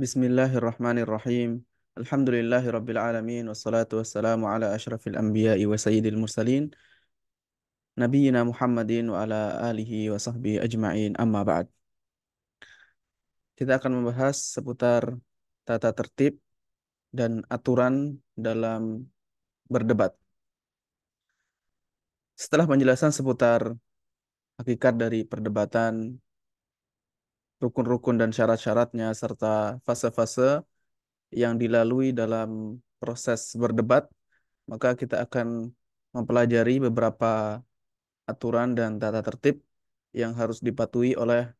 Bismillahirrahmanirrahim. Alhamdulillahi alamin wassalatu wassalamu ala asyrafil anbiya'i wa sayyidil mursalin nabiyyina Muhammadin wa ala alihi wa sahbihi ajma'in amma ba'd. Kita akan membahas seputar tata tertib dan aturan dalam berdebat. Setelah penjelasan seputar hakikat dari perdebatan, rukun-rukun dan syarat-syaratnya serta fase-fase yang dilalui dalam proses berdebat, maka kita akan mempelajari beberapa aturan dan tata tertib yang harus dipatuhi oleh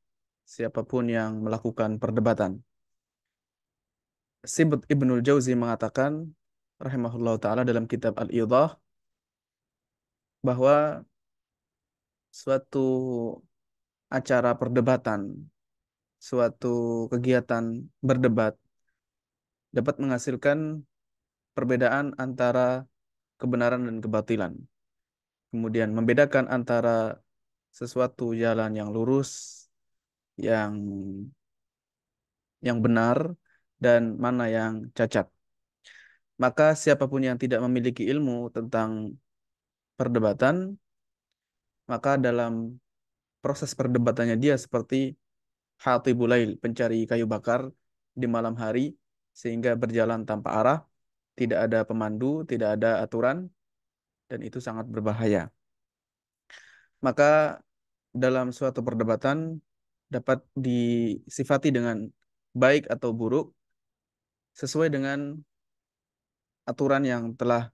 siapapun yang melakukan perdebatan. Sibut Ibnul Jauzi mengatakan rahimahullah taala dalam kitab Al-Idah bahwa suatu acara perdebatan suatu kegiatan berdebat dapat menghasilkan perbedaan antara kebenaran dan kebatilan. Kemudian membedakan antara sesuatu jalan yang lurus, yang yang benar dan mana yang cacat. Maka siapapun yang tidak memiliki ilmu tentang perdebatan, maka dalam proses perdebatannya dia seperti hatibulail, pencari kayu bakar di malam hari, sehingga berjalan tanpa arah, tidak ada pemandu, tidak ada aturan, dan itu sangat berbahaya. Maka dalam suatu perdebatan dapat disifati dengan baik atau buruk sesuai dengan aturan yang telah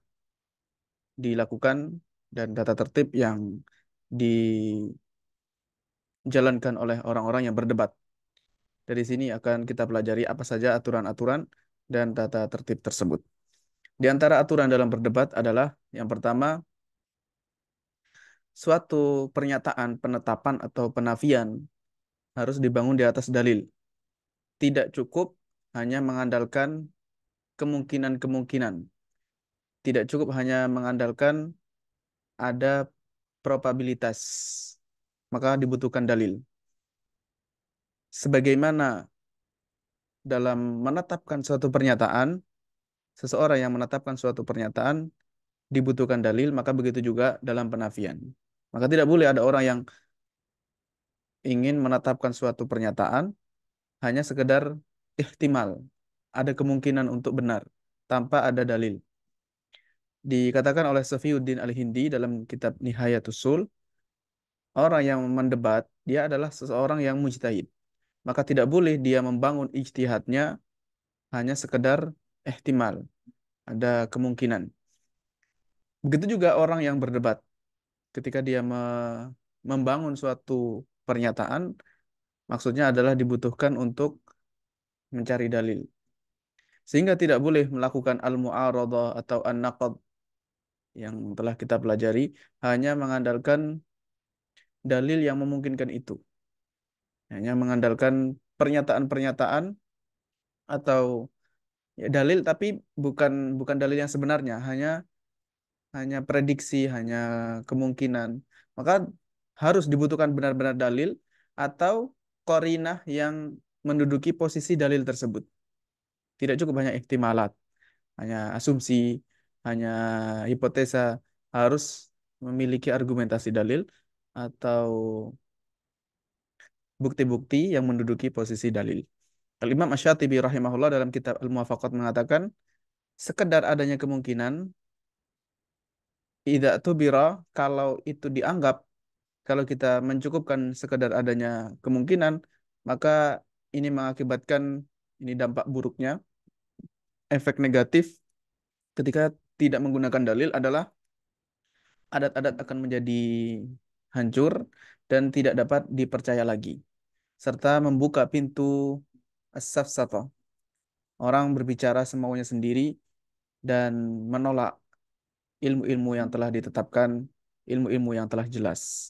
dilakukan dan data tertib yang di dijalankan oleh orang-orang yang berdebat. Dari sini akan kita pelajari apa saja aturan-aturan dan tata tertib tersebut. Di antara aturan dalam berdebat adalah yang pertama, suatu pernyataan, penetapan, atau penafian harus dibangun di atas dalil. Tidak cukup hanya mengandalkan kemungkinan-kemungkinan. Tidak cukup hanya mengandalkan ada probabilitas maka dibutuhkan dalil. Sebagaimana dalam menetapkan suatu pernyataan, seseorang yang menetapkan suatu pernyataan dibutuhkan dalil, maka begitu juga dalam penafian. Maka tidak boleh ada orang yang ingin menetapkan suatu pernyataan hanya sekedar ihtimal, ada kemungkinan untuk benar tanpa ada dalil. Dikatakan oleh Safiuddin Al-Hindi dalam kitab Nihayatul Sul, orang yang mendebat, dia adalah seseorang yang mujtahid. Maka tidak boleh dia membangun ijtihadnya hanya sekedar ihtimal. Ada kemungkinan. Begitu juga orang yang berdebat. Ketika dia me membangun suatu pernyataan, maksudnya adalah dibutuhkan untuk mencari dalil. Sehingga tidak boleh melakukan al-mu'aradah atau an-naqad yang telah kita pelajari hanya mengandalkan dalil yang memungkinkan itu. Hanya mengandalkan pernyataan-pernyataan atau ya, dalil tapi bukan bukan dalil yang sebenarnya, hanya hanya prediksi, hanya kemungkinan. Maka harus dibutuhkan benar-benar dalil atau korinah yang menduduki posisi dalil tersebut. Tidak cukup hanya ihtimalat, hanya asumsi, hanya hipotesa, harus memiliki argumentasi dalil atau bukti-bukti yang menduduki posisi dalil. Al-Imam Asyatibi rahimahullah dalam kitab Al-Muwafaqat mengatakan, sekedar adanya kemungkinan, tidak tubira, kalau itu dianggap, kalau kita mencukupkan sekedar adanya kemungkinan, maka ini mengakibatkan, ini dampak buruknya, efek negatif ketika tidak menggunakan dalil adalah adat-adat akan menjadi hancur dan tidak dapat dipercaya lagi serta membuka pintu as satu Orang berbicara semaunya sendiri dan menolak ilmu-ilmu yang telah ditetapkan, ilmu-ilmu yang telah jelas.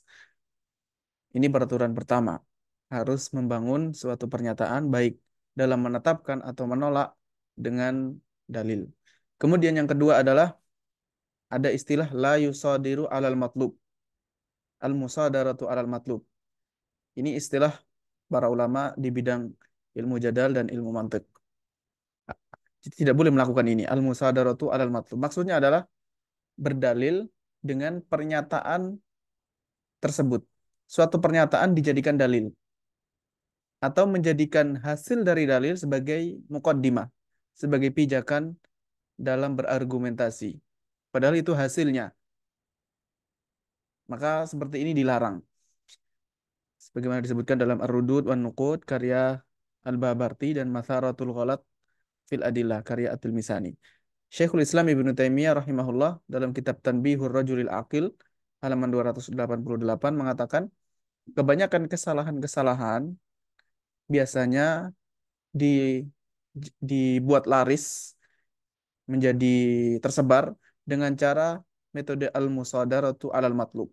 Ini peraturan pertama. Harus membangun suatu pernyataan baik dalam menetapkan atau menolak dengan dalil. Kemudian yang kedua adalah ada istilah la yusadiru alal matlub al-musadaratu al matlub. Ini istilah para ulama di bidang ilmu jadal dan ilmu mantik. Tidak boleh melakukan ini. Al-musadaratu al matlub. Maksudnya adalah berdalil dengan pernyataan tersebut. Suatu pernyataan dijadikan dalil. Atau menjadikan hasil dari dalil sebagai mukaddimah. Sebagai pijakan dalam berargumentasi. Padahal itu hasilnya maka seperti ini dilarang. Sebagaimana disebutkan dalam Ar-Rudud wa Nukud karya Al-Babarti dan Matharatul Ghalat fil Adillah karya Atul Misani. Syekhul Islam Ibnu Taimiyah rahimahullah dalam kitab Tanbihur Rajulil Aqil halaman 288 mengatakan kebanyakan kesalahan-kesalahan biasanya di dibuat laris menjadi tersebar dengan cara metode al-musadaratu alal matlub.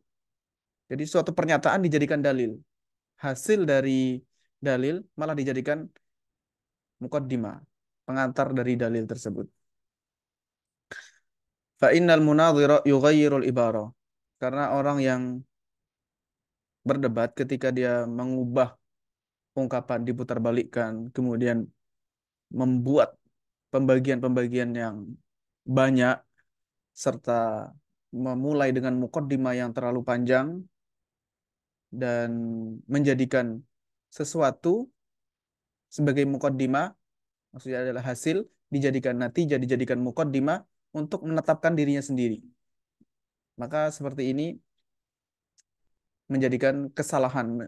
Jadi suatu pernyataan dijadikan dalil. Hasil dari dalil malah dijadikan mukaddimah, pengantar dari dalil tersebut. Fa'innal munadhira yughayyirul ibara. Karena orang yang berdebat ketika dia mengubah ungkapan diputarbalikkan, kemudian membuat pembagian-pembagian yang banyak serta memulai dengan mukaddimah yang terlalu panjang dan menjadikan sesuatu sebagai mukodima, maksudnya adalah hasil dijadikan nanti jadi jadikan mukodima untuk menetapkan dirinya sendiri maka seperti ini menjadikan kesalahan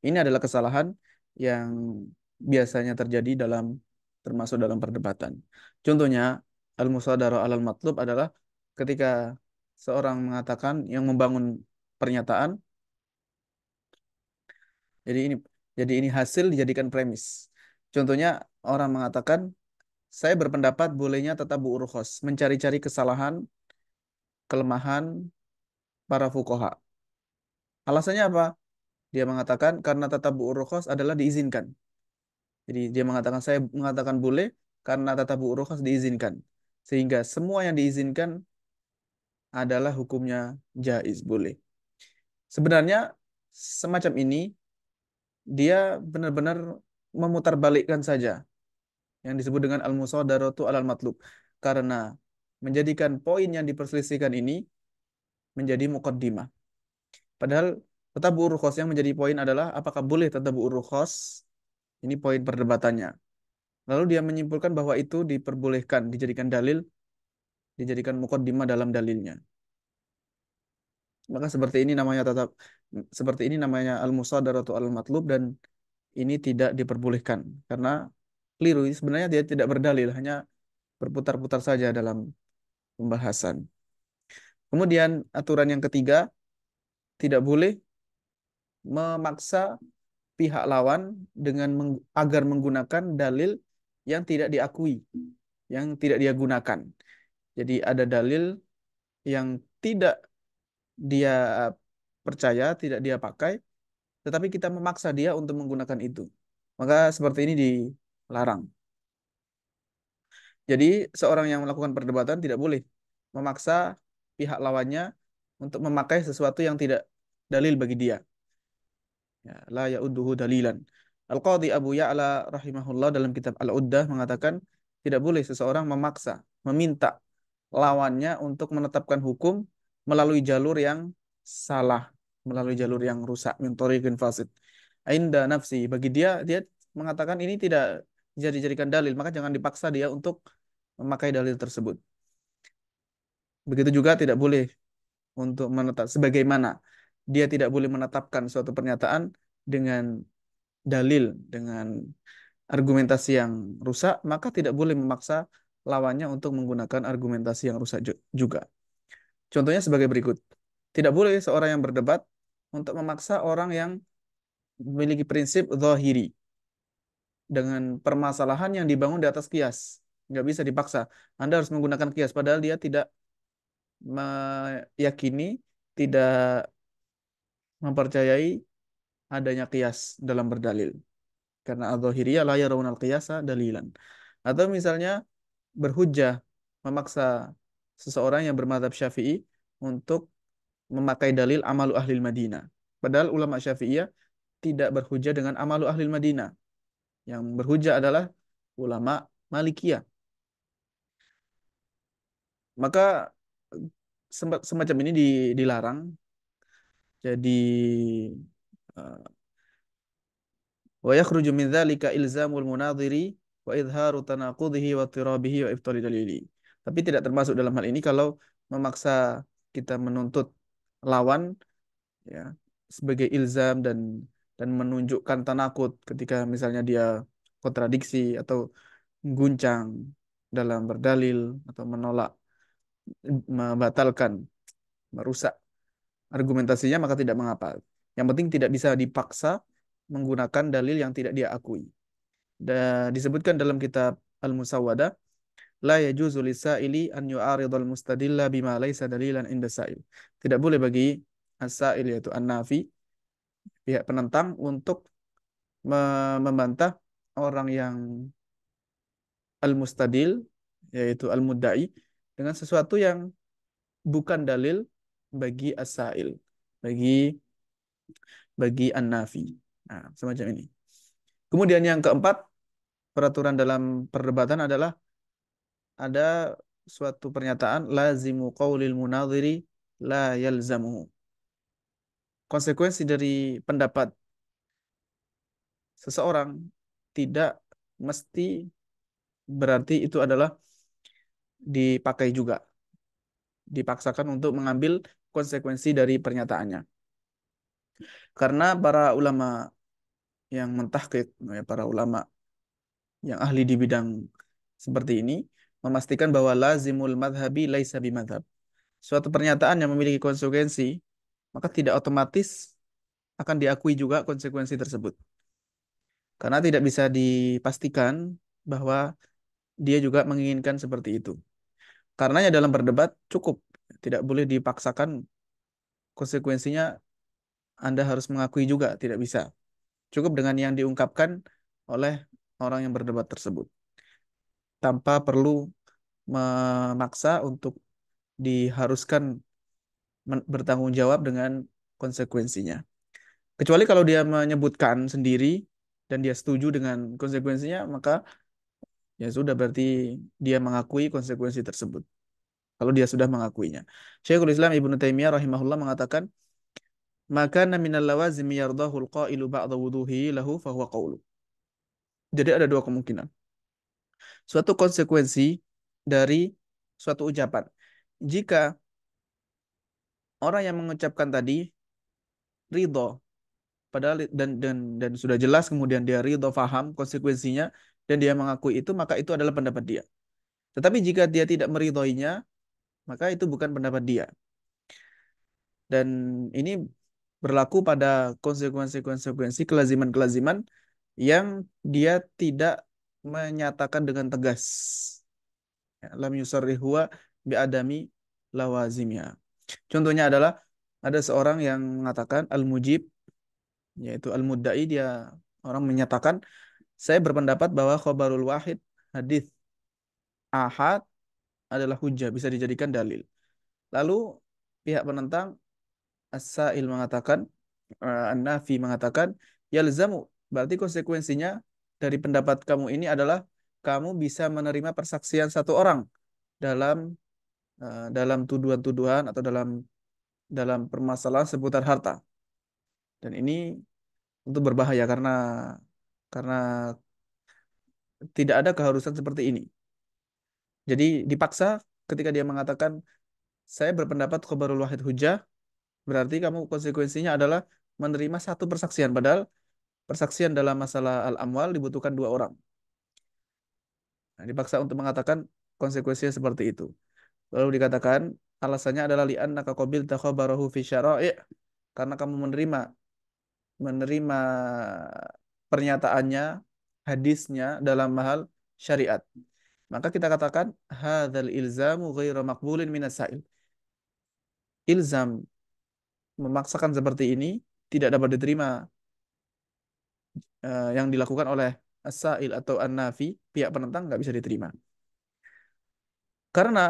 ini adalah kesalahan yang biasanya terjadi dalam termasuk dalam perdebatan. Contohnya al-musadara al matlub adalah ketika seorang mengatakan yang membangun pernyataan jadi ini jadi ini hasil dijadikan premis. Contohnya orang mengatakan saya berpendapat bolehnya tetap bu'urukhos, mencari-cari kesalahan, kelemahan para fukoha. Alasannya apa? Dia mengatakan karena tetap bu'urukhos adalah diizinkan. Jadi dia mengatakan saya mengatakan boleh karena tetap bu'urukhos diizinkan. Sehingga semua yang diizinkan adalah hukumnya jais boleh. Sebenarnya semacam ini dia benar-benar memutarbalikkan saja yang disebut dengan al-musadaratu alal matlub karena menjadikan poin yang diperselisihkan ini menjadi mukaddimah. Padahal tetap rukhos yang menjadi poin adalah apakah boleh tetap rukhos? Ini poin perdebatannya. Lalu dia menyimpulkan bahwa itu diperbolehkan, dijadikan dalil, dijadikan mukaddimah dalam dalilnya. Maka seperti ini namanya tetap seperti ini namanya al-musadaratu al-matlub dan ini tidak diperbolehkan karena keliru sebenarnya dia tidak berdalil hanya berputar-putar saja dalam pembahasan. Kemudian aturan yang ketiga tidak boleh memaksa pihak lawan dengan meng, agar menggunakan dalil yang tidak diakui, yang tidak dia gunakan. Jadi ada dalil yang tidak dia eh, percaya, tidak dia pakai, tetapi kita memaksa dia untuk menggunakan itu. Maka seperti ini dilarang. Jadi seorang yang melakukan perdebatan tidak boleh memaksa pihak lawannya untuk memakai sesuatu yang tidak dalil bagi dia. Ya, la ya'udduhu dalilan. Al-Qadhi Abu Ya'la rahimahullah dalam kitab Al-Uddah mengatakan tidak boleh seseorang memaksa, meminta lawannya untuk menetapkan hukum melalui jalur yang salah, melalui jalur yang rusak, mentorikin fasid. Ainda nafsi, bagi dia, dia mengatakan ini tidak bisa dijadikan dalil, maka jangan dipaksa dia untuk memakai dalil tersebut. Begitu juga tidak boleh untuk menetap sebagaimana dia tidak boleh menetapkan suatu pernyataan dengan dalil dengan argumentasi yang rusak maka tidak boleh memaksa lawannya untuk menggunakan argumentasi yang rusak juga Contohnya sebagai berikut. Tidak boleh seorang yang berdebat untuk memaksa orang yang memiliki prinsip zahiri dengan permasalahan yang dibangun di atas kias. Nggak bisa dipaksa. Anda harus menggunakan kias, padahal dia tidak meyakini, tidak mempercayai adanya kias dalam berdalil. Karena al-ruhiri adzohiriyah la al-kiasa dalilan. Atau misalnya berhujah, memaksa seseorang yang bermadhab syafi'i untuk memakai dalil amalu ahli Madinah. Padahal ulama syafi'iyah tidak berhujah dengan amalu ahli Madinah. Yang berhujah adalah ulama Malikiyah. Maka semacam ini dilarang. Jadi eh, wa yakhruju min ilzamul munadhiri wa idharu tanaqudhihi wa tirabihi wa dalili. Tapi tidak termasuk dalam hal ini kalau memaksa kita menuntut lawan ya sebagai ilzam dan dan menunjukkan tanakut ketika misalnya dia kontradiksi atau guncang dalam berdalil atau menolak membatalkan merusak argumentasinya maka tidak mengapa. Yang penting tidak bisa dipaksa menggunakan dalil yang tidak dia akui. dan disebutkan dalam kitab al musawwadah la yajuzu lisaili an mustadilla bima laisa dalilan inda Tidak boleh bagi as yaitu an-nafi pihak penentang untuk membantah orang yang al-mustadil yaitu al mudai dengan sesuatu yang bukan dalil bagi as bagi bagi an-nafi. Nah, semacam ini. Kemudian yang keempat, peraturan dalam perdebatan adalah ada suatu pernyataan lazimu qaulil munadhiri la yalzamuhu. Konsekuensi dari pendapat seseorang tidak mesti berarti itu adalah dipakai juga. Dipaksakan untuk mengambil konsekuensi dari pernyataannya. Karena para ulama yang mentahkik, ya, para ulama yang ahli di bidang seperti ini, memastikan bahwa lazimul madhabi laisa bimadhab. Suatu pernyataan yang memiliki konsekuensi, maka tidak otomatis akan diakui juga konsekuensi tersebut. Karena tidak bisa dipastikan bahwa dia juga menginginkan seperti itu. Karenanya dalam berdebat cukup, tidak boleh dipaksakan konsekuensinya Anda harus mengakui juga, tidak bisa. Cukup dengan yang diungkapkan oleh orang yang berdebat tersebut tanpa perlu memaksa untuk diharuskan bertanggung jawab dengan konsekuensinya. Kecuali kalau dia menyebutkan sendiri dan dia setuju dengan konsekuensinya, maka ya sudah berarti dia mengakui konsekuensi tersebut. Kalau dia sudah mengakuinya. Syekhul Islam Ibnu Taimiyah rahimahullah mengatakan, "Maka minal lawazim yardahu al-qailu ba'da wuduhi lahu fahuwa qawlu." Jadi ada dua kemungkinan suatu konsekuensi dari suatu ucapan. Jika orang yang mengucapkan tadi ridho padahal dan dan dan sudah jelas kemudian dia ridho faham konsekuensinya dan dia mengakui itu maka itu adalah pendapat dia. Tetapi jika dia tidak meridhoinya maka itu bukan pendapat dia. Dan ini berlaku pada konsekuensi-konsekuensi kelaziman-kelaziman yang dia tidak menyatakan dengan tegas. lam yusarrihuwa biadami lawazimnya. Contohnya adalah ada seorang yang mengatakan al-mujib yaitu al mudai dia orang menyatakan saya berpendapat bahwa khabarul wahid hadis ahad adalah hujah bisa dijadikan dalil. Lalu pihak penentang As-Sa'il mengatakan eh, An-Nafi mengatakan yalzamu berarti konsekuensinya dari pendapat kamu ini adalah kamu bisa menerima persaksian satu orang dalam uh, dalam tuduhan-tuduhan atau dalam dalam permasalahan seputar harta. Dan ini untuk berbahaya karena karena tidak ada keharusan seperti ini. Jadi dipaksa ketika dia mengatakan saya berpendapat khabarul wahid hujah, berarti kamu konsekuensinya adalah menerima satu persaksian padahal persaksian dalam masalah al-amwal dibutuhkan dua orang. Nah, dipaksa untuk mengatakan konsekuensinya seperti itu. Lalu dikatakan alasannya adalah li'an qabilta takhabarahu fi syara'i' karena kamu menerima menerima pernyataannya, hadisnya dalam hal syariat. Maka kita katakan hadzal ilzamu ghairu maqbulin minas sa'il. Ilzam memaksakan seperti ini tidak dapat diterima Eh, yang dilakukan oleh asail atau an-nafi, pihak penentang nggak bisa diterima. Karena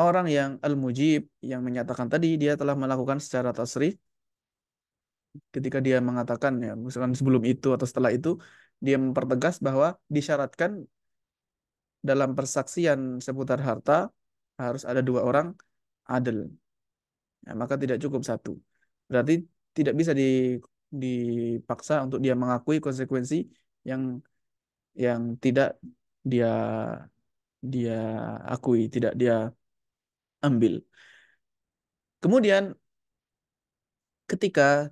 orang yang al-mujib yang menyatakan tadi dia telah melakukan secara tasrih ketika dia mengatakan ya misalkan sebelum itu atau setelah itu dia mempertegas bahwa disyaratkan dalam persaksian seputar harta harus ada dua orang adil. Ya, maka tidak cukup satu. Berarti tidak bisa di dipaksa untuk dia mengakui konsekuensi yang yang tidak dia dia akui, tidak dia ambil. Kemudian ketika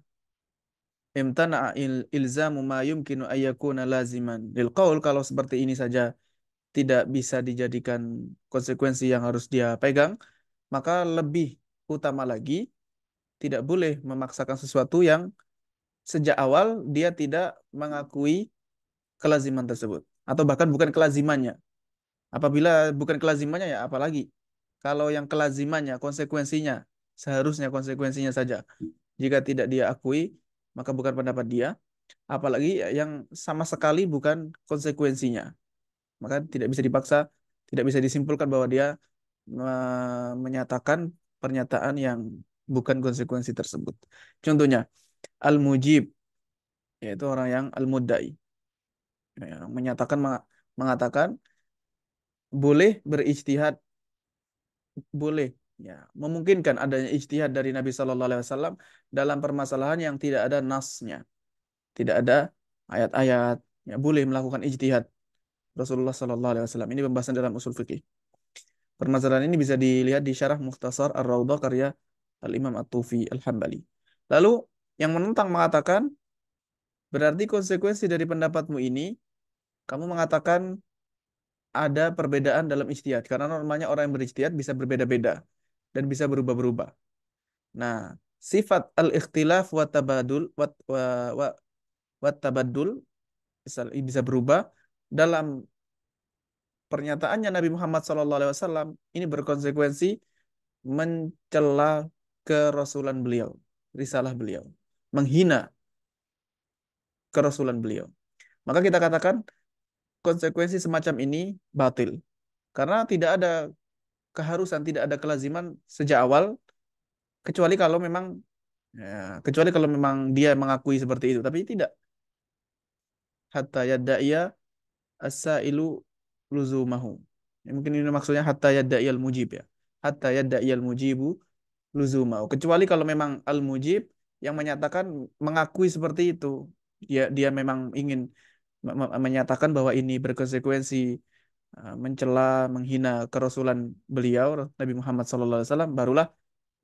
imtana il, ilzamu ma yumkinu ayyakuna laziman lil qaul kalau seperti ini saja tidak bisa dijadikan konsekuensi yang harus dia pegang, maka lebih utama lagi tidak boleh memaksakan sesuatu yang sejak awal dia tidak mengakui kelaziman tersebut atau bahkan bukan kelazimannya. Apabila bukan kelazimannya ya apalagi kalau yang kelazimannya konsekuensinya seharusnya konsekuensinya saja. Jika tidak dia akui maka bukan pendapat dia, apalagi yang sama sekali bukan konsekuensinya. Maka tidak bisa dipaksa, tidak bisa disimpulkan bahwa dia me menyatakan pernyataan yang bukan konsekuensi tersebut. Contohnya, al-mujib yaitu orang yang al-muddai ya, yang menyatakan mengatakan boleh berijtihad boleh ya memungkinkan adanya ijtihad dari Nabi Shallallahu Alaihi Wasallam dalam permasalahan yang tidak ada nasnya tidak ada ayat-ayat ya boleh melakukan ijtihad Rasulullah Shallallahu Alaihi Wasallam ini pembahasan dalam usul fikih permasalahan ini bisa dilihat di syarah Mukhtasar Ar-Raudhah karya Al Imam At-Tufi Al-Hambali lalu yang menentang mengatakan, berarti konsekuensi dari pendapatmu ini, kamu mengatakan ada perbedaan dalam ijtihad. Karena normalnya orang yang beristiad bisa berbeda-beda dan bisa berubah-berubah. Nah, sifat al-ikhtilaf wa tabadul wa, wa, wa, wa tabadul bisa, berubah dalam pernyataannya Nabi Muhammad SAW ini berkonsekuensi mencela kerasulan beliau, risalah beliau menghina kerasulan beliau. Maka kita katakan konsekuensi semacam ini batil. Karena tidak ada keharusan, tidak ada kelaziman sejak awal kecuali kalau memang ya, kecuali kalau memang dia mengakui seperti itu, tapi tidak. Hatta yadda'iya as-sa'ilu luzumahu. Ya, mungkin ini maksudnya hatta yadda'iya mujib ya. Hatta yadda'iya al-mujibu luzumahu. Kecuali kalau memang al-mujib yang menyatakan mengakui seperti itu. Dia ya, dia memang ingin menyatakan bahwa ini berkonsekuensi e, mencela, menghina kerasulan beliau Nabi Muhammad SAW barulah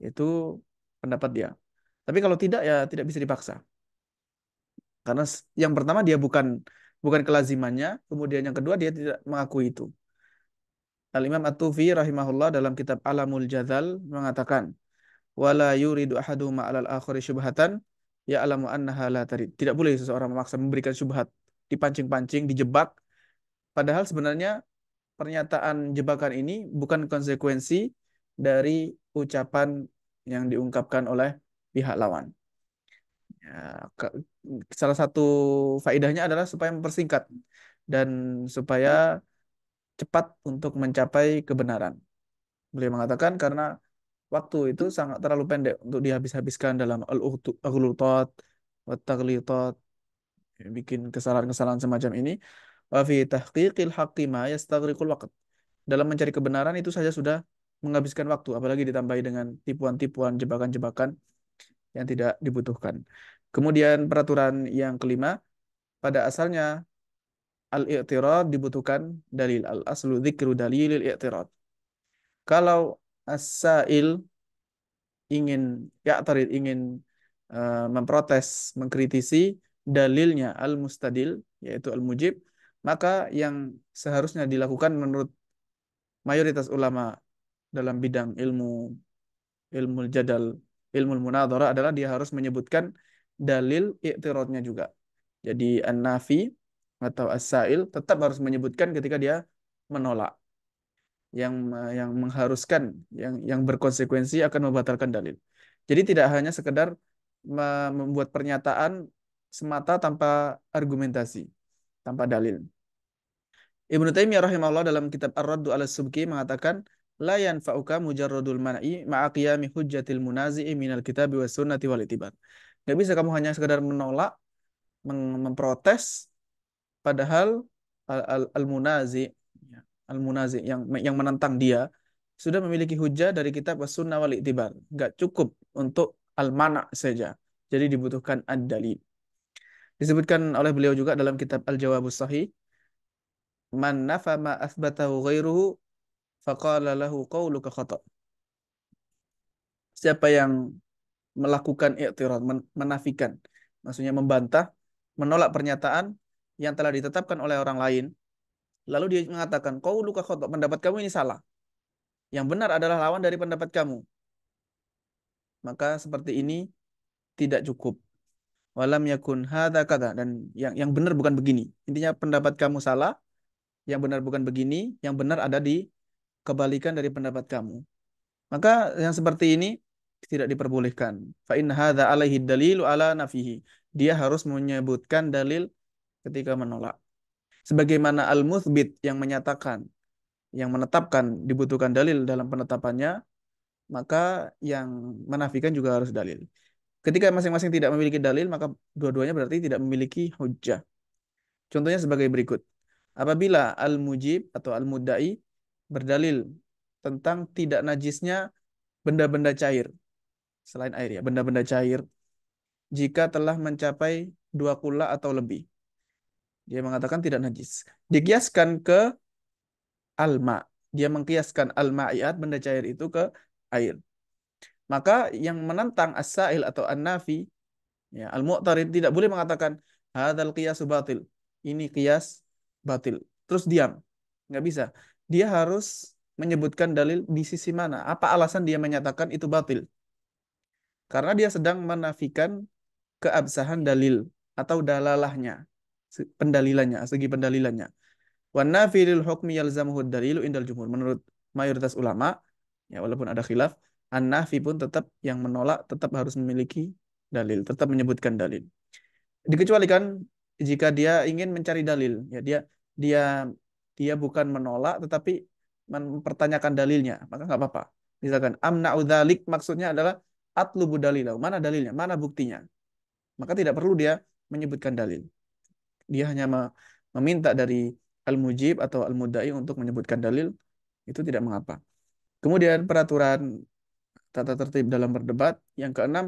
itu pendapat dia. Tapi kalau tidak ya tidak bisa dipaksa. Karena yang pertama dia bukan bukan kelazimannya, kemudian yang kedua dia tidak mengakui itu. Al Imam At-Tufi rahimahullah dalam kitab Alamul Jadal mengatakan wala yuridu ahadu ma'alal akhari syubhatan alamu annaha la tadi. Tidak boleh seseorang memaksa memberikan syubhat, dipancing-pancing, dijebak padahal sebenarnya pernyataan jebakan ini bukan konsekuensi dari ucapan yang diungkapkan oleh pihak lawan. Ya, salah satu faedahnya adalah supaya mempersingkat dan supaya cepat untuk mencapai kebenaran. Beliau mengatakan karena waktu itu sangat terlalu pendek untuk dihabis-habiskan dalam al-ughlutat wa taghlitat bikin kesalahan-kesalahan semacam ini wa fi tahqiqil haqqi ma yastaghriqul dalam mencari kebenaran itu saja sudah menghabiskan waktu apalagi ditambahi dengan tipuan-tipuan jebakan-jebakan yang tidak dibutuhkan kemudian peraturan yang kelima pada asalnya al-i'tirad dibutuhkan dalil al-aslu dzikru dalilil i'tirad kalau as-sa'il ingin ya'tarid ingin uh, memprotes, mengkritisi dalilnya al-mustadil yaitu al-mujib, maka yang seharusnya dilakukan menurut mayoritas ulama dalam bidang ilmu ilmu jadal, ilmu munadhara adalah dia harus menyebutkan dalil i'tiradnya juga. Jadi an-nafi atau as-sail tetap harus menyebutkan ketika dia menolak yang eh, yang mengharuskan yang yang berkonsekuensi akan membatalkan dalil. Jadi tidak hanya sekedar membuat pernyataan semata tanpa argumentasi, tanpa dalil. Ibnu Taimiyah rahimahullah dalam kitab Ar-Raddu 'ala Subki mengatakan la yanfa'uka mujarradul man'i ma'a qiyami hujjatil munazi'i minal kitabi was sunnati wal itibar. Gak bisa kamu hanya sekedar menolak, mem memprotes padahal al-munazi al, al, al munazi al-munazi yang yang menentang dia sudah memiliki hujah dari kitab sunnah wal itibar. nggak cukup untuk al-mana saja. Jadi dibutuhkan ad-dalil. Disebutkan oleh beliau juga dalam kitab Al-Jawabus Sahih, "Man nafa ma athbatahu ghairuhu faqala lahu qawluka khata." Siapa yang melakukan i'tirad, menafikan, maksudnya membantah, menolak pernyataan yang telah ditetapkan oleh orang lain, Lalu dia mengatakan, kau luka khotok, pendapat kamu ini salah. Yang benar adalah lawan dari pendapat kamu. Maka seperti ini tidak cukup. Walam yakun hadha kata. Dan yang, yang benar bukan begini. Intinya pendapat kamu salah, yang benar bukan begini, yang benar ada di kebalikan dari pendapat kamu. Maka yang seperti ini tidak diperbolehkan. Fa in alaihi dalilu ala nafihi. Dia harus menyebutkan dalil ketika menolak sebagaimana al-muthbit yang menyatakan yang menetapkan dibutuhkan dalil dalam penetapannya maka yang menafikan juga harus dalil. Ketika masing-masing tidak memiliki dalil, maka dua-duanya berarti tidak memiliki hujjah. Contohnya sebagai berikut. Apabila al-mujib atau al mudai berdalil tentang tidak najisnya benda-benda cair, selain air ya, benda-benda cair, jika telah mencapai dua kula atau lebih. Dia mengatakan tidak najis. Dikiaskan ke alma. Dia mengkiaskan alma ayat benda cair itu ke air. Maka yang menantang as-sa'il atau an-nafi ya, al-mu'tarid tidak boleh mengatakan hadal qiyasu batil. Ini kias batil. Terus diam. Nggak bisa. Dia harus menyebutkan dalil di sisi mana. Apa alasan dia menyatakan itu batil? Karena dia sedang menafikan keabsahan dalil atau dalalahnya pendalilannya, segi pendalilannya. Wa nafilil hukmi yalzamuhu dalilu indal jumhur. Menurut mayoritas ulama, ya walaupun ada khilaf, an-nafi pun tetap yang menolak tetap harus memiliki dalil, tetap menyebutkan dalil. Dikecualikan jika dia ingin mencari dalil, ya dia dia dia bukan menolak tetapi mempertanyakan dalilnya, maka nggak apa-apa. Misalkan amna udalik maksudnya adalah atlubu dalilau. Mana dalilnya? Mana buktinya? Maka tidak perlu dia menyebutkan dalil dia hanya meminta dari al-mujib atau al-mudai untuk menyebutkan dalil, itu tidak mengapa. Kemudian peraturan tata tertib dalam berdebat. Yang keenam,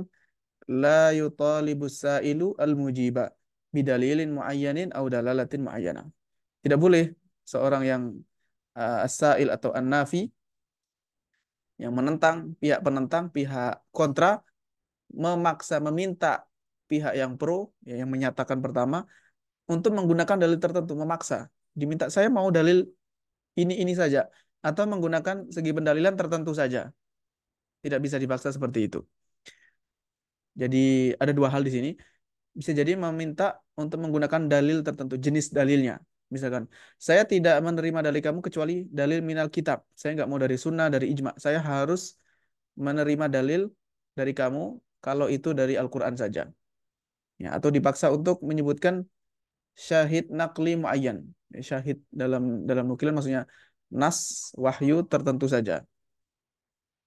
la yutalibus sa'ilu al-mujiba bidalilin muayyanin au dalalatin muayyana. Tidak boleh seorang yang uh, as-sa'il atau an-nafi yang menentang pihak penentang, pihak kontra memaksa meminta pihak yang pro ya, yang menyatakan pertama untuk menggunakan dalil tertentu, memaksa. Diminta saya mau dalil ini ini saja atau menggunakan segi pendalilan tertentu saja. Tidak bisa dipaksa seperti itu. Jadi ada dua hal di sini. Bisa jadi meminta untuk menggunakan dalil tertentu, jenis dalilnya. Misalkan, saya tidak menerima dalil kamu kecuali dalil minal kitab. Saya nggak mau dari sunnah, dari ijma. Saya harus menerima dalil dari kamu kalau itu dari Al-Quran saja. Ya, atau dipaksa untuk menyebutkan syahid nakli muayyan. Syahid dalam dalam nukilan maksudnya nas wahyu tertentu saja.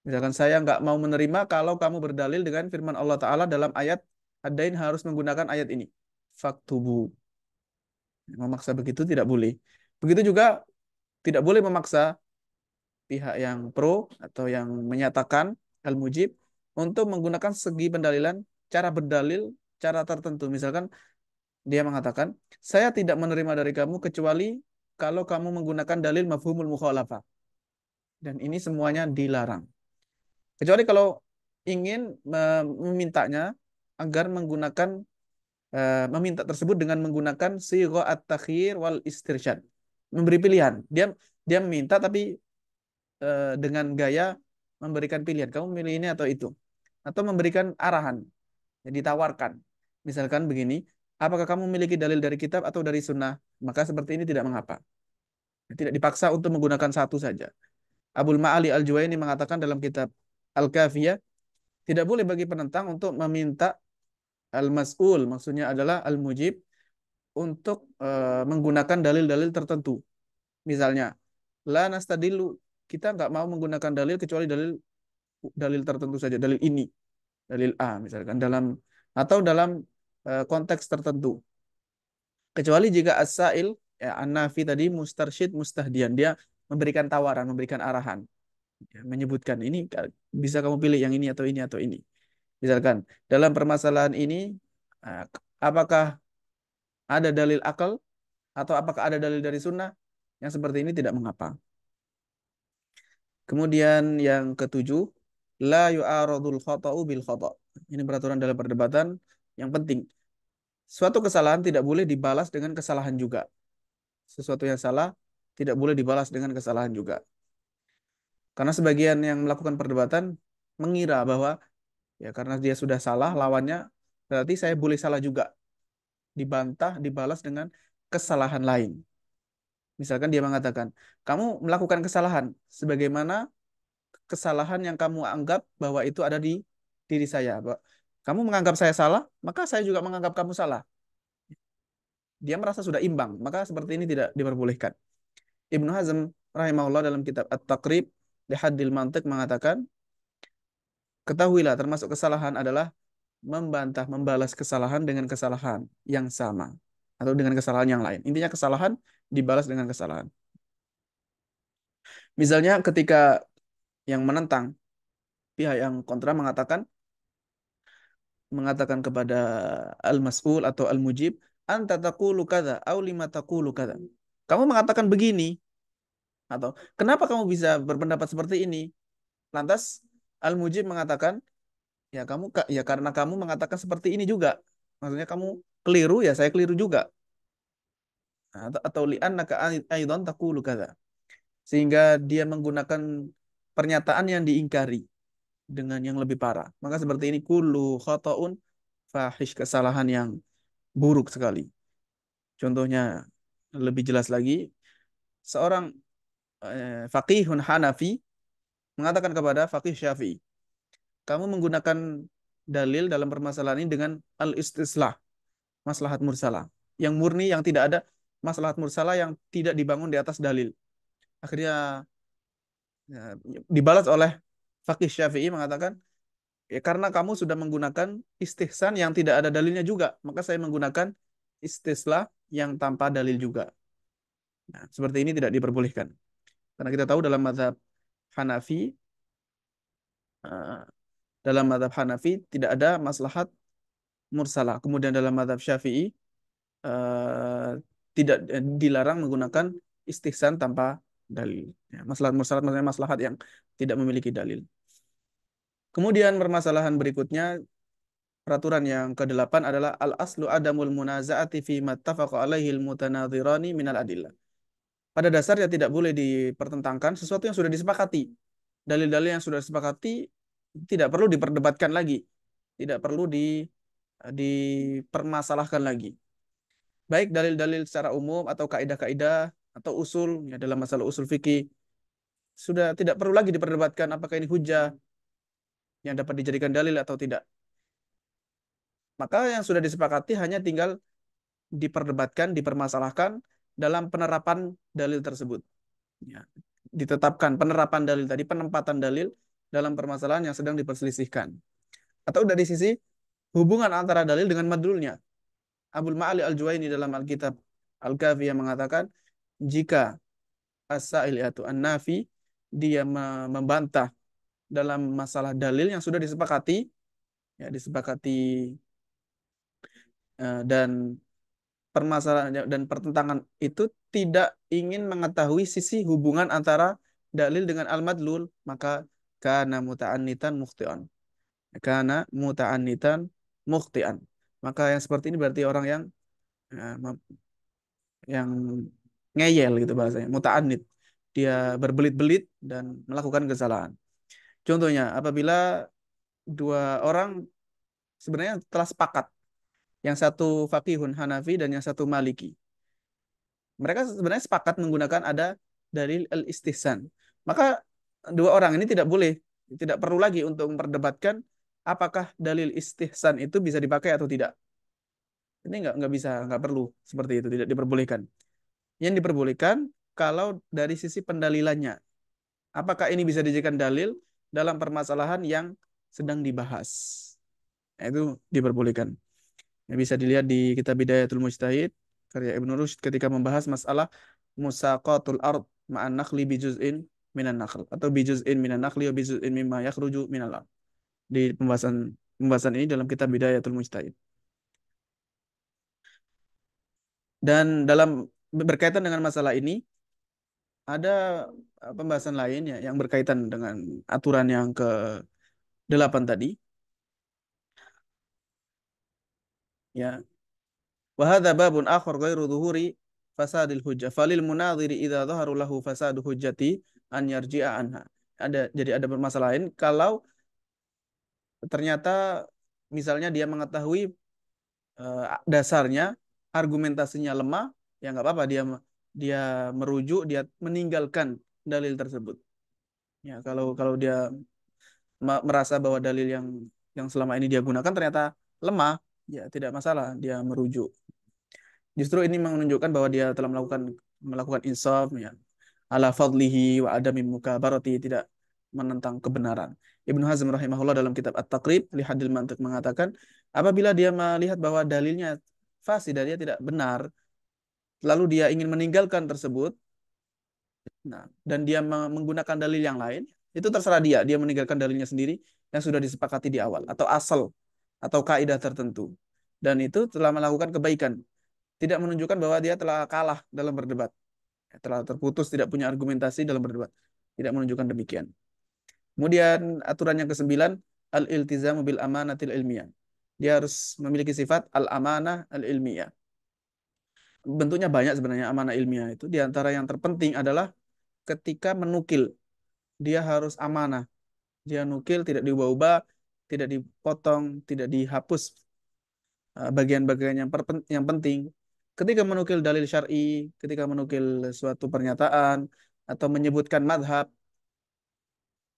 Misalkan saya nggak mau menerima kalau kamu berdalil dengan firman Allah Ta'ala dalam ayat adain harus menggunakan ayat ini. Faktubu. Memaksa begitu tidak boleh. Begitu juga tidak boleh memaksa pihak yang pro atau yang menyatakan al-mujib untuk menggunakan segi pendalilan, cara berdalil, cara tertentu. Misalkan dia mengatakan, saya tidak menerima dari kamu kecuali kalau kamu menggunakan dalil mafhumul mukhalafah. Dan ini semuanya dilarang. Kecuali kalau ingin memintanya agar menggunakan e, meminta tersebut dengan menggunakan sigho at-takhir wal istirsyad. Memberi pilihan. Dia dia meminta tapi e, dengan gaya memberikan pilihan. Kamu milih ini atau itu. Atau memberikan arahan. ditawarkan, Misalkan begini, Apakah kamu memiliki dalil dari kitab atau dari sunnah? Maka seperti ini tidak mengapa. Tidak dipaksa untuk menggunakan satu saja. Abul Ma'ali Al-Juwaini mengatakan dalam kitab Al-Kafiyah, tidak boleh bagi penentang untuk meminta Al-Mas'ul, maksudnya adalah Al-Mujib, untuk e, menggunakan dalil-dalil tertentu. Misalnya, la nastadilu, kita nggak mau menggunakan dalil kecuali dalil dalil tertentu saja, dalil ini, dalil A misalkan dalam atau dalam Eh, konteks tertentu. Kecuali jika as-sa'il ya, an-nafi tadi mustarsyid mustahdian dia memberikan tawaran, memberikan arahan. Ya, menyebutkan ini bisa kamu pilih yang ini atau ini atau ini. Misalkan dalam permasalahan ini eh, apakah ada dalil akal atau apakah ada dalil dari sunnah yang seperti ini tidak mengapa. Kemudian yang ketujuh, la yu'aradul khata'u bil khata'. Ini peraturan dalam perdebatan yang penting. Suatu kesalahan tidak boleh dibalas dengan kesalahan juga. Sesuatu yang salah tidak boleh dibalas dengan kesalahan juga. Karena sebagian yang melakukan perdebatan mengira bahwa ya karena dia sudah salah lawannya berarti saya boleh salah juga. Dibantah, dibalas dengan kesalahan lain. Misalkan dia mengatakan, kamu melakukan kesalahan sebagaimana kesalahan yang kamu anggap bahwa itu ada di diri saya. Kamu menganggap saya salah, maka saya juga menganggap kamu salah. Dia merasa sudah imbang, maka seperti ini tidak diperbolehkan. Ibnu Hazm rahimahullah dalam kitab At-Taqrib di hadil Mantik mengatakan, ketahuilah termasuk kesalahan adalah membantah, membalas kesalahan dengan kesalahan yang sama atau dengan kesalahan yang lain. Intinya kesalahan dibalas dengan kesalahan. Misalnya ketika yang menentang pihak yang kontra mengatakan mengatakan kepada al-mas'ul atau al-mujib, anta taqulu kadza au lima taqulu kadza. Kamu mengatakan begini atau kenapa kamu bisa berpendapat seperti ini? Lantas al-mujib mengatakan, ya kamu ya karena kamu mengatakan seperti ini juga. Maksudnya kamu keliru ya saya keliru juga. Atau, atau annaka aidan taqulu kadza. Sehingga dia menggunakan pernyataan yang diingkari dengan yang lebih parah. Maka seperti ini kullu khata'un fahish kesalahan yang buruk sekali. Contohnya lebih jelas lagi seorang eh, faqihun Hanafi mengatakan kepada faqih Syafi'i, kamu menggunakan dalil dalam permasalahan ini dengan al-istislah, maslahat mursalah, yang murni yang tidak ada maslahat mursalah yang tidak dibangun di atas dalil. Akhirnya ya, dibalas oleh Fakih Syafi'i mengatakan, ya karena kamu sudah menggunakan istihsan yang tidak ada dalilnya juga, maka saya menggunakan istislah yang tanpa dalil juga. Nah, seperti ini tidak diperbolehkan. Karena kita tahu dalam mazhab Hanafi, eh, dalam mazhab Hanafi tidak ada maslahat mursalah. Kemudian dalam mazhab Syafi'i, eh, tidak eh, dilarang menggunakan istihsan tanpa dalil. Ya, masalah masalah maksudnya maslahat yang tidak memiliki dalil. Kemudian permasalahan berikutnya peraturan yang ke-8 adalah al-aslu adamul munaza'ati fi mattafaqa alaihi al-mutanadhirani al adillah. Pada dasarnya tidak boleh dipertentangkan sesuatu yang sudah disepakati. Dalil-dalil yang sudah disepakati tidak perlu diperdebatkan lagi. Tidak perlu di eh, dipermasalahkan lagi. Baik dalil-dalil secara umum atau kaidah-kaidah atau usul ya dalam masalah usul fikih sudah tidak perlu lagi diperdebatkan apakah ini hujah yang dapat dijadikan dalil atau tidak. Maka yang sudah disepakati hanya tinggal diperdebatkan, dipermasalahkan dalam penerapan dalil tersebut. Ya, ditetapkan penerapan dalil tadi, penempatan dalil dalam permasalahan yang sedang diperselisihkan. Atau dari sisi hubungan antara dalil dengan madrulnya Abul Ma'ali Al-Juwaini dalam Alkitab Al-Kafi yang mengatakan, jika asail atau nafi dia membantah dalam masalah dalil yang sudah disepakati ya disepakati e, dan permasalahan ya, dan pertentangan itu tidak ingin mengetahui sisi hubungan antara dalil dengan al-madlul maka kana muta'annitan mukhti'an kana muta'annitan mukhti'an maka yang seperti ini berarti orang yang e, yang ngeyel gitu bahasanya, muta'anid. Dia berbelit-belit dan melakukan kesalahan. Contohnya, apabila dua orang sebenarnya telah sepakat, yang satu fakihun Hanafi dan yang satu Maliki. Mereka sebenarnya sepakat menggunakan ada dalil al-istihsan. Maka dua orang ini tidak boleh, tidak perlu lagi untuk memperdebatkan apakah dalil istihsan itu bisa dipakai atau tidak. Ini nggak nggak bisa, nggak perlu seperti itu, tidak diperbolehkan yang diperbolehkan kalau dari sisi pendalilannya. Apakah ini bisa dijadikan dalil dalam permasalahan yang sedang dibahas? Nah, itu diperbolehkan. Ya, bisa dilihat di kitab Bidayatul Mujtahid karya Ibnu Rushd ketika membahas masalah musaqatul ard ma'an nakhli bi juz'in minan nakhl atau bi juz'in minan nakhli wa bi mimma yakhruju minal ard. Di pembahasan pembahasan ini dalam kitab Bidayatul Mujtahid. Dan dalam berkaitan dengan masalah ini ada uh, pembahasan lain ya yang berkaitan dengan aturan yang ke delapan tadi. Ya. Wa hadza babun akhar ghairu dhuhuri fasadil hujjah falil munadhiri idza dhaharu lahu fasadu hujjati an yarji'a anha. Ada jadi ada permasalahan lain kalau ternyata misalnya dia mengetahui uh, dasarnya argumentasinya lemah ya nggak apa-apa dia dia merujuk dia meninggalkan dalil tersebut ya kalau kalau dia merasa bahwa dalil yang yang selama ini dia gunakan ternyata lemah ya tidak masalah dia merujuk justru ini menunjukkan bahwa dia telah melakukan melakukan insaf ya ala fadlihi wa adami mukabarati tidak menentang kebenaran. Ibnu Hazm rahimahullah dalam kitab At-Taqrib li Hadil Mantik mengatakan apabila dia melihat bahwa dalilnya fasid dia tidak benar lalu dia ingin meninggalkan tersebut, nah, dan dia menggunakan dalil yang lain, itu terserah dia. Dia meninggalkan dalilnya sendiri yang sudah disepakati di awal, atau asal, atau kaidah tertentu. Dan itu telah melakukan kebaikan. Tidak menunjukkan bahwa dia telah kalah dalam berdebat. Telah terputus, tidak punya argumentasi dalam berdebat. Tidak menunjukkan demikian. Kemudian aturan yang kesembilan, al-iltizamu bil amanatil ilmiah. Dia harus memiliki sifat al-amanah al-ilmiyah bentuknya banyak sebenarnya amanah ilmiah itu. Di antara yang terpenting adalah ketika menukil. Dia harus amanah. Dia nukil tidak diubah-ubah, tidak dipotong, tidak dihapus eh, bagian-bagian yang, yang penting. Ketika menukil dalil syar'i, ketika menukil suatu pernyataan atau menyebutkan madhab,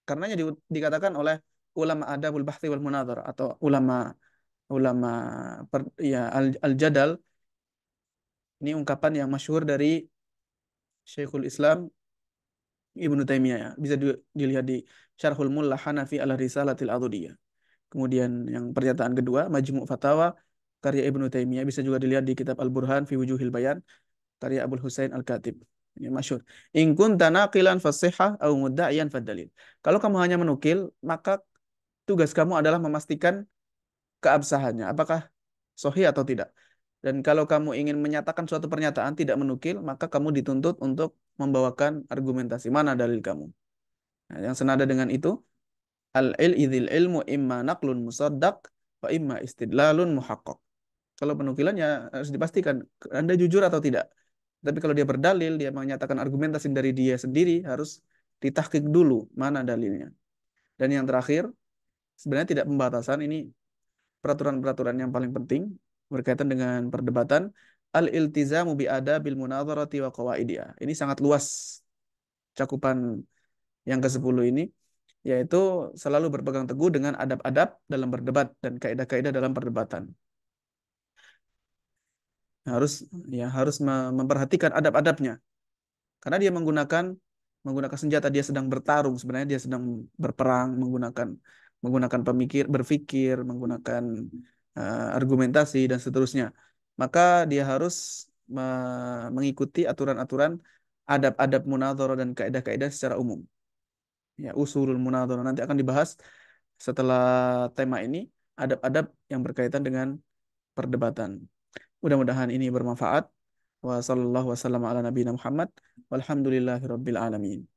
karenanya di, dikatakan oleh ulama adabul bahti wal munadhar atau ulama ulama per, ya al, al jadal ini ungkapan yang masyhur dari Syekhul Islam Ibnu Taimiyah ya. Bisa dilihat di Syarhul Mulla Hanafi ala Risalatil Adudiyah. Kemudian yang pernyataan kedua, Majmu' Fatawa karya Ibnu Taimiyah bisa juga dilihat di kitab Al-Burhan fi Wujuhil Bayan karya Abdul Husain Al-Katib. Ini masyhur. In kunta naqilan fasihah aw mudda'iyan fadalil. Kalau kamu hanya menukil, maka tugas kamu adalah memastikan keabsahannya. Apakah sohi atau tidak. Dan kalau kamu ingin menyatakan suatu pernyataan tidak menukil, maka kamu dituntut untuk membawakan argumentasi mana dalil kamu. Nah, yang senada dengan itu, al-il idil ilmu imma naklun musaddaq wa imma istidlalun muhaqqaq. Kalau penukilannya harus dipastikan Anda jujur atau tidak. Tapi kalau dia berdalil, dia menyatakan argumentasi dari dia sendiri harus ditahkik dulu mana dalilnya. Dan yang terakhir, sebenarnya tidak pembatasan ini peraturan-peraturan yang paling penting berkaitan dengan perdebatan al-iltizamu bi adabil munadharati wa qawaidiha. Ini sangat luas cakupan yang ke-10 ini yaitu selalu berpegang teguh dengan adab-adab dalam berdebat dan kaidah-kaidah dalam perdebatan. Harus ya harus memperhatikan adab-adabnya. Karena dia menggunakan menggunakan senjata dia sedang bertarung, sebenarnya dia sedang berperang menggunakan menggunakan pemikir, berpikir, menggunakan Eh, argumentasi dan seterusnya. Maka dia harus mengikuti aturan-aturan adab-adab munadhara dan kaidah-kaidah secara umum. Ya, usulul munadhara nanti akan dibahas setelah tema ini adab-adab yang berkaitan dengan perdebatan. Mudah-mudahan ini bermanfaat. wassalamualaikum warahmatullahi wabarakatuh ala